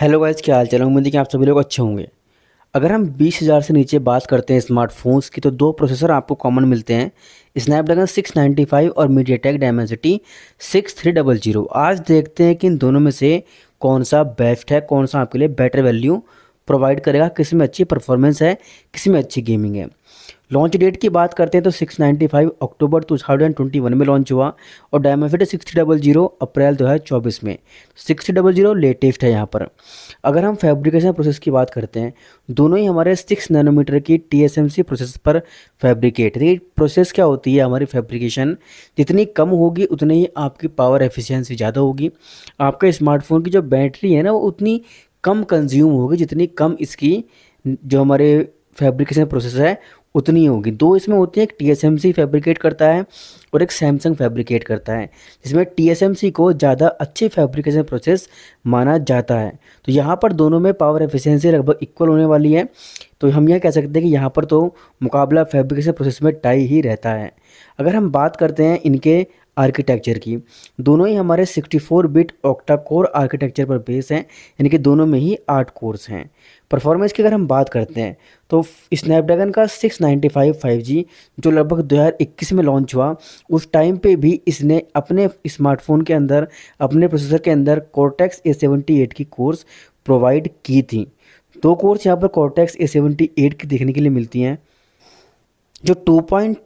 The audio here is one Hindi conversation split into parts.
हेलो गाइज क्या हाल चाल उम्मीद है कि आप सभी लोग अच्छे होंगे अगर हम बीस हज़ार से नीचे बात करते हैं स्मार्टफोन्स की तो दो प्रोसेसर आपको कॉमन मिलते हैं स्नैपड्रैगन 695 और मीडिया टेक डायमेंसिटी सिक्स आज देखते हैं कि इन दोनों में से कौन सा बेस्ट है कौन सा आपके लिए बेटर वैल्यू प्रोवाइड करेगा किसी में अच्छी परफॉर्मेंस है किसी में अच्छी गेमिंग है लॉन्च डेट की बात करते हैं तो 695 अक्टूबर 2021 में लॉन्च हुआ और डायमाफिट सिक्स डबल जीरो अप्रैल दो हज़ार चौबीस में सिक्स डबल जीरो लेटेस्ट है यहाँ पर अगर हम फैब्रिकेशन प्रोसेस की बात करते हैं दोनों ही हमारे सिक्स नैनोमीटर की टी प्रोसेस पर फैब्रिकेट देखिए प्रोसेस क्या होती है हमारी फैब्रिकेशन जितनी कम होगी उतनी ही आपकी पावर एफिशेंसी ज़्यादा होगी आपका स्मार्टफोन की जो बैटरी है ना वो उतनी कम कंज्यूम होगी जितनी कम इसकी जो हमारे फैब्रिकेशन प्रोसेस है उतनी होगी दो इसमें होती है एक टी फैब्रिकेट करता है और एक सैमसंग फैब्रिकेट करता है जिसमें टी को ज़्यादा अच्छे फैब्रिकेशन प्रोसेस माना जाता है तो यहाँ पर दोनों में पावर एफिशिएंसी लगभग इक्वल होने वाली है तो हम यह कह सकते हैं कि यहाँ पर तो मुकाबला फैब्रिकेशन प्रोसेस में टाई ही रहता है अगर हम बात करते हैं इनके आर्किटेक्चर की दोनों ही हमारे 64 bit octa core architecture base बेस हैं यानी कि दोनों में ही आठ कोर्स हैं परफॉर्मेंस की अगर हम बात करते हैं तो स्नैपड्रैगन का 695 5G जो लगभग 2021 में लॉन्च हुआ उस टाइम पे भी इसने अपने स्मार्टफोन के अंदर अपने प्रोसेसर के अंदर कोर्टेक्स ए की कोर्स प्रोवाइड की थी दो कोर्स यहाँ पर कॉर्टेक्स ए सेवेंटी एट की देखने के लिए मिलती हैं जो 2.2 पॉइंट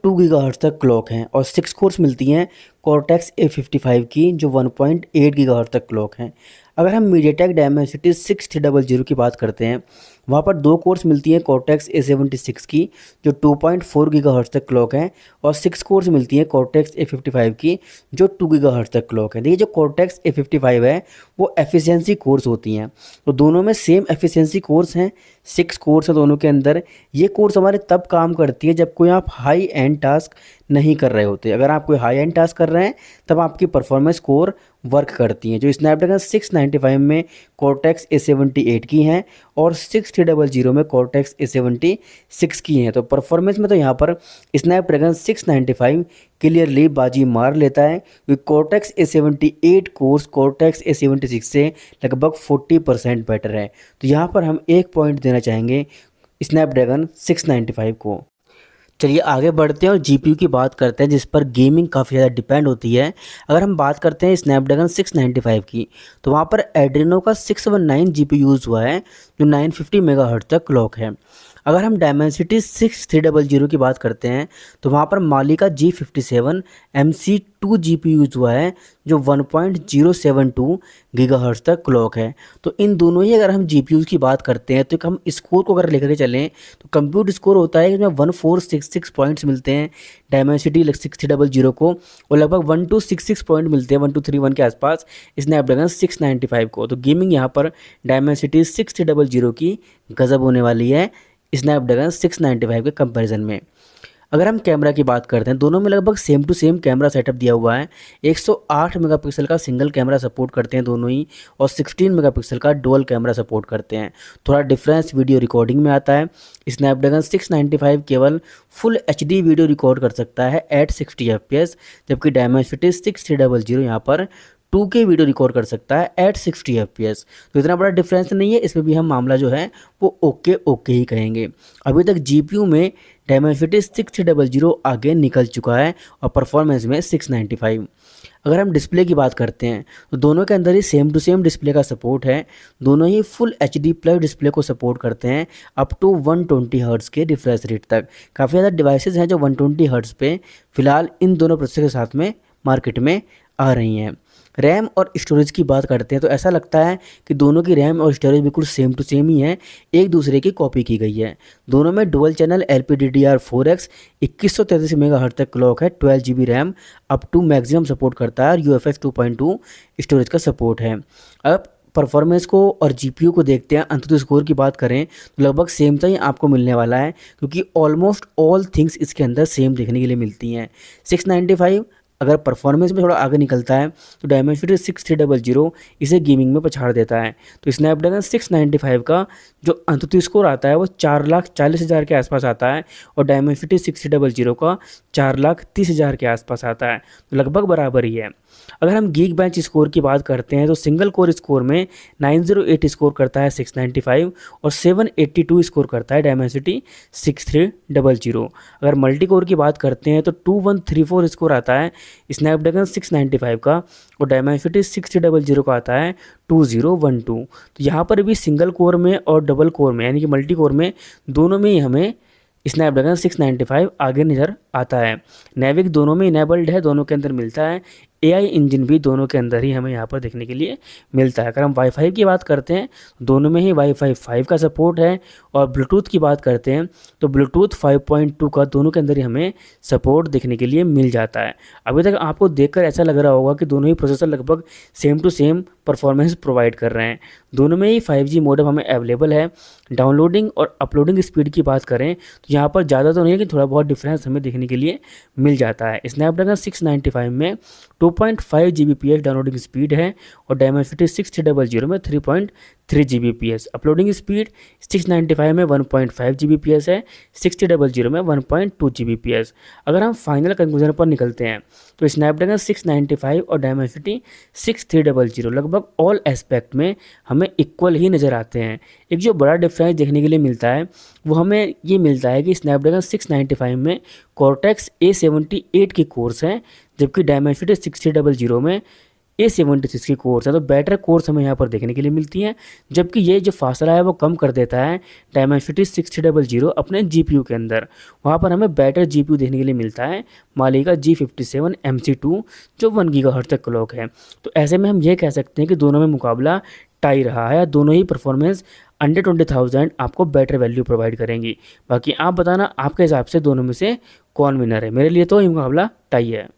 तक क्लॉक हैं और सिक्स कोर्स मिलती हैं कॉर्टेक्स ए फिफ्टी फाइव की जो वन पॉइंट एट गीगाहर्ट तक क्लॉक हैं अगर हम MediaTek Dimensity six three double zero की बात करते हैं वहाँ पर दो कोर्स मिलती हैं कॉर्टेक्स ए सेवेंटी सिक्स की जो two point four giga hertz तक क्लॉक है और सिक्स कोर्स मिलती हैं कॉर्टेक्स ए फिफ्टी फाइव की जो टू गीगा हर्ट्स तक क्लॉक है देखिए जो कॉर्टेक्स ए फिफ्टी फाइव है वो एफिशिएंसी कोर्स होती हैं तो दोनों में सेम एफिशियंसी कोर्स हैं सिक्स कोर्स हैं दोनों के अंदर ये कोर्स हमारे तब काम करती है जब कोई आप हाई एंड टास्क नहीं कर रहे होते अगर आप कोई हाई एंड टास्क कर रहे हैं तब आपकी परफॉर्मेंस कोर वर्क करती हैं जो स्नैपड्रैगन 695 में कॉर्टेक्स ए सेवेंटी एट की हैं और सिक्स थ्री डबल जीरो में कॉर्टेक्स ए सेवेंटी सिक्स की हैं तो परफॉर्मेंस में तो यहाँ पर स्नैपड्रैगन 695 क्लियरली बाजी मार लेता है क्योंकि Cortex A seventy eight cores Cortex A seventy six से लगभग फोर्टी परसेंट बेटर है तो यहाँ पर हम एक पॉइंट देना चाहेंगे स्नैपड्रैगन फाइव को चलिए आगे बढ़ते हैं और जी की बात करते हैं जिस पर गेमिंग काफ़ी ज़्यादा डिपेंड होती है अगर हम बात करते हैं स्नैपड्रैगन 695 की तो वहाँ पर एड्रिनो का 619 वन यूज़ हुआ है जो 950 मेगाहर्ट्ज तक क्लॉक है अगर हम Dimensity six three double zero की बात करते हैं तो वहाँ पर माली का G fifty seven M C two G use हुआ है जो 1.072 पॉइंट तक क्लॉक है तो इन दोनों ही अगर हम जी की बात करते हैं तो हम स्कोर को अगर लेकर चलें तो कंप्यूट स्कोर होता है जिसमें one four six six points मिलते हैं Dimensity six three double zero को और लगभग one two six six point मिलते हैं वन टू थ्री वन के आसपास स्नैपड्रैगन सिक्स नाइन्टी फाइव को तो गेमिंग यहाँ पर Dimensity six three double zero की गज़ब होने वाली है स्नैपड्रैगन सिक्स नाइन्टी फाइव के कंपेरिजन में अगर हम कैमरा की बात करते हैं दोनों में लगभग same to same camera setup दिया हुआ है 108 मेगापिक्सल का सिंगल कैमरा सपोर्ट करते हैं दोनों ही और 16 मेगापिक्सल का डुअल कैमरा सपोर्ट करते हैं थोड़ा डिफरेंस वीडियो रिकॉर्डिंग में आता है स्नैपड्रैगन 695 केवल फुल एच वीडियो रिकॉर्ड कर सकता है एट सिक्सटी एफ जबकि Dimensity six three double zero यहाँ पर टू के वीडियो रिकॉर्ड कर सकता है at sixty F P S तो इतना बड़ा डिफरेंस नहीं है इसमें भी हम मामला जो है वो ओके ओके ही कहेंगे अभी तक जी पी यू में डायमेंसिटी सिक्स डबल जीरो आगे निकल चुका है और परफॉर्मेंस में सिक्स नाइन्टी फाइव अगर हम डिस्प्ले की बात करते हैं तो दोनों के अंदर ही सेम टू सेम डिस्प्ले का सपोर्ट है दोनों ही full H D plus display को सपोर्ट करते हैं up to one twenty hertz के रिफ्रेश रेट तक काफ़ी ज़्यादा डिवाइसेज हैं जो वन ट्वेंटी हर्ट्स पे फ़िलहाल इन दोनों प्रोसेस के साथ में मार्केट में आ रही हैं रैम और स्टोरेज की बात करते हैं तो ऐसा लगता है कि दोनों की रैम और स्टोरेज बिल्कुल सेम टू सेम ही है एक दूसरे की कॉपी की गई है दोनों में dual channel L P D D R four X इक्कीस सौ तैंतीस मेगा हर तक क्लॉक है twelve G B RAM up to maximum support करता है और U F S two point two storage का सपोर्ट है अब परफॉर्मेंस को और जीपीयू को देखते हैं अंत स्कोर की बात करें तो लगभग सेम सा ही आपको मिलने वाला है क्योंकि ऑलमोस्ट ऑल थिंग्स इसके अंदर सेम देखने के लिए मिलती हैं सिक्स नाइन्टी फाइव अगर परफॉर्मेंस में थोड़ा आगे निकलता है तो dimension six three double zero इसे गेमिंग में पछाड़ देता है तो स्नैपड्रैगन सिक्स नाइन्टी फाइव का जो अंतुति स्कोर आता है वो चार लाख चालीस हज़ार के आसपास आता है और dimension six three double zero का चार लाख तीस हज़ार के आसपास आता है तो लगभग बराबर ही है अगर हम गीक बेंच स्कोर की बात करते हैं तो सिंगल कोर स्कोर में 908 स्कोर करता है 695 और 782 स्कोर करता है डायमेंसिटी सिक्स अगर मल्टी कोर की बात करते हैं तो 2134 स्कोर आता है स्नैपड्रैगन 695 का और डायमेंसिटी सिक्स का आता है 2012 तो यहाँ पर भी सिंगल कोर में और डबल कोर में यानी कि मल्टी कोर में दोनों में ही हमें स्नैपड्रैगन 695 आगे नज़र आता है नेविक दोनों में इनेबल्ड है दोनों के अंदर मिलता है एआई इंजन भी दोनों के अंदर ही हमें यहाँ पर देखने के लिए मिलता है अगर हम वाईफाई की बात करते हैं दोनों में ही वाईफाई फाइव का सपोर्ट है और ब्लूटूथ की बात करते हैं तो ब्लूटूथ 5.2 का दोनों के अंदर ही हमें सपोर्ट देखने के लिए मिल जाता है अभी तक आपको देखकर ऐसा लग रहा होगा कि दोनों ही प्रोसेसर लगभग same to same performance provide कर रहे हैं दोनों में ही फाइव जी हमें अवेलेबल है डाउनलोडिंग और अपलोडिंग स्पीड की बात करें तो यहाँ पर ज़्यादा तो नहीं है कि थोड़ा बहुत डिफरेंस हमें देखने के लिए मिल जाता है स्नैपड्रैगन सिक्स में टू 2.5 GBPS डाउनलोडिंग स्पीड है और डायमेंसिटी सिक्स में three G B P S uploading speed six ninety five में one point five G B P S है सिक्सटी डबल जीरो में one point two G B P S अगर हम फाइनल कंक्लूजन पर निकलते हैं तो स्नैपड्रैगन सिक्स नाइन्टी फाइव और Dimensity six three double zero लगभग ऑल एस्पेक्ट में हमें इक्वल ही नज़र आते हैं एक जो बड़ा डिफरेंस देखने के लिए मिलता है वो हमें ये मिलता है कि स्नैपड्रैगन सिक्स नाइन्टी फाइव में कॉर्टेक्स ए सेवेंटी एट की कोर्स है जबकि डायमेंसिटी सिक्सटी डबल जीरो में ये सेवेंटी सिक्स की कोर्स है तो बेटर कोर्स हमें यहाँ पर देखने के लिए मिलती है जबकि ये जो फासला है वो कम कर देता है डायमेंसिटी सिक्सटी डबल जीरो अपने जी पी यू के अंदर वहाँ पर हमें बेटर जी पी यू देखने के लिए मिलता है माली का G fifty seven M C two जो वन गीगा हर तक क्लॉक है तो ऐसे में हम ये कह सकते हैं कि दोनों में मुकाबला टाई रहा है दोनों ही परफॉर्मेंस अंडर ट्वेंटी थाउजेंड आपको बेटर वैल्यू प्रोवाइड करेंगी बाकी आप बताना आपके हिसाब से दोनों में से कौन विनर है मेरे लिए तो ये मुकाबला टाई है